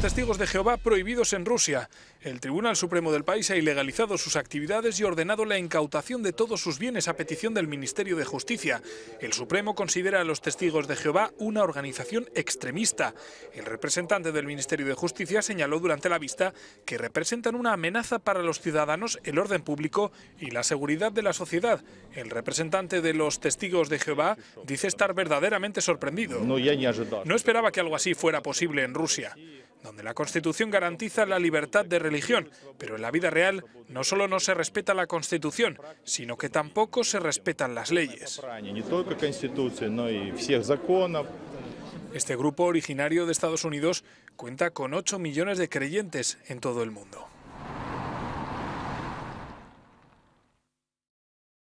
testigos de Jehová prohibidos en Rusia. El Tribunal Supremo del país ha ilegalizado sus actividades y ordenado la incautación de todos sus bienes a petición del Ministerio de Justicia. El Supremo considera a los testigos de Jehová una organización extremista. El representante del Ministerio de Justicia señaló durante la vista que representan una amenaza para los ciudadanos, el orden público y la seguridad de la sociedad. El representante de los testigos de Jehová dice estar verdaderamente sorprendido. No esperaba que algo así fuera posible en Rusia donde la Constitución garantiza la libertad de religión, pero en la vida real no solo no se respeta la Constitución, sino que tampoco se respetan las leyes. Este grupo originario de Estados Unidos cuenta con 8 millones de creyentes en todo el mundo.